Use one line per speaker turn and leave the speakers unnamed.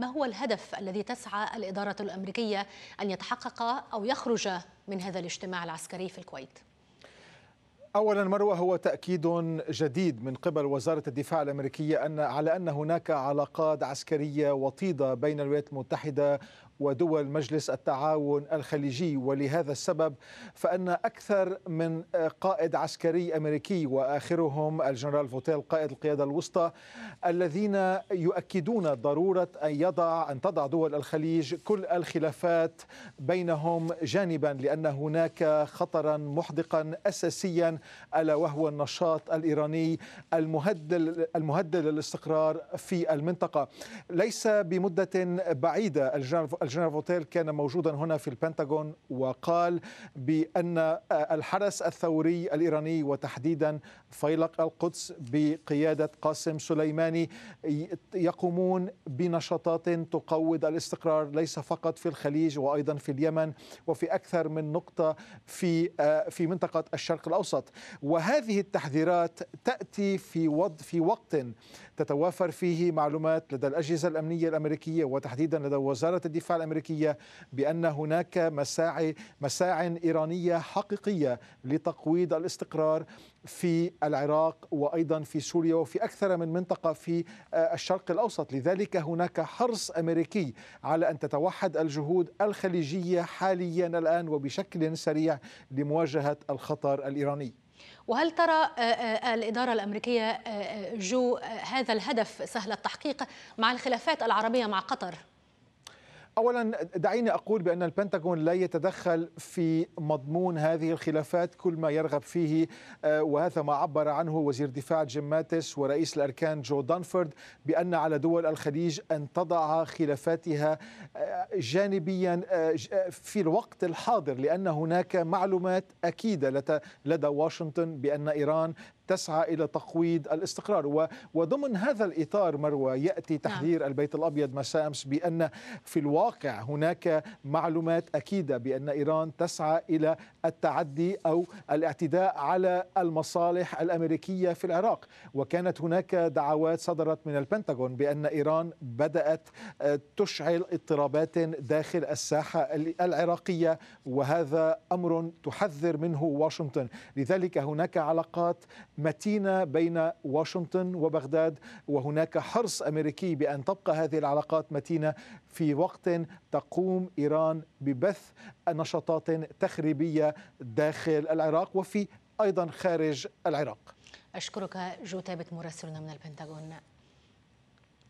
ما هو الهدف الذي تسعى الإدارة الأمريكية أن يتحقق أو يخرج من هذا الاجتماع العسكري في الكويت؟
اولا مروه هو تاكيد جديد من قبل وزاره الدفاع الامريكيه ان على ان هناك علاقات عسكريه وطيده بين الولايات المتحده ودول مجلس التعاون الخليجي ولهذا السبب فان اكثر من قائد عسكري امريكي واخرهم الجنرال فوتيل قائد القياده الوسطى الذين يؤكدون ضروره ان يضع ان تضع دول الخليج كل الخلافات بينهم جانبا لان هناك خطرا محدقا اساسيا ألا وهو النشاط الإيراني المهدد, المهدد للاستقرار في المنطقة ليس بمدة بعيدة الجنرال فوتيل كان موجودا هنا في البنتاغون وقال بأن آه، الحرس الثوري الإيراني وتحديدا فيلق القدس بقيادة قاسم سليماني يقومون بنشاطات تقوض الاستقرار ليس فقط في الخليج وأيضا في اليمن وفي أكثر من نقطة في آه، في منطقة الشرق الأوسط الرباط وهذه التحذيرات تأتي في, وض في وقت تتوافر فيه معلومات لدى الأجهزة الأمنية الأمريكية وتحديدا لدى وزارة الدفاع الأمريكية بأن هناك مساعي مساع إيرانية حقيقية لتقويض الاستقرار في العراق وايضا في سوريا وفي اكثر من منطقه في آه، الشرق الاوسط، لذلك هناك حرص امريكي على ان تتوحد الجهود الخليجيه حاليا الان وبشكل سريع لمواجهه الخطر الايراني.
وهل ترى آه، آه، الإدارة الأمريكية جو هذا الهدف سهل التحقيق مع الخلافات العربية مع قطر؟
اولا دعيني اقول بان البنتاغون لا يتدخل في مضمون هذه الخلافات كل ما يرغب فيه آه، وهذا ما عبر عنه وزير دفاع جيم ماتس ورئيس الاركان جو دانفورد بان على دول الخليج ان تضع خلافاتها آه، جانبيا آه، في الوقت الحاضر لان هناك معلومات اكيده لدى واشنطن بان ايران تسعى الى تقويض الاستقرار وضمن هذا الاطار مروى ياتي نعم. تحذير البيت الابيض مساء امس بان في الواقع الواقع هناك معلومات أكيدة بأن إيران تسعى إلى التعدي أو الاعتداء على المصالح الأمريكية في العراق وكانت هناك دعوات صدرت من البنتاغون بأن إيران بدأت آه، تشعل اضطرابات داخل الساحة العراقية وهذا أمر تحذر منه واشنطن لذلك هناك علاقات متينة بين واشنطن وبغداد وهناك حرص أمريكي بأن تبقى هذه العلاقات متينة في وقت تقوم ايران ببث نشاطات تخريبيه داخل العراق وفي ايضا خارج العراق
اشكرك جوتابت مراسلنا من البنتاغون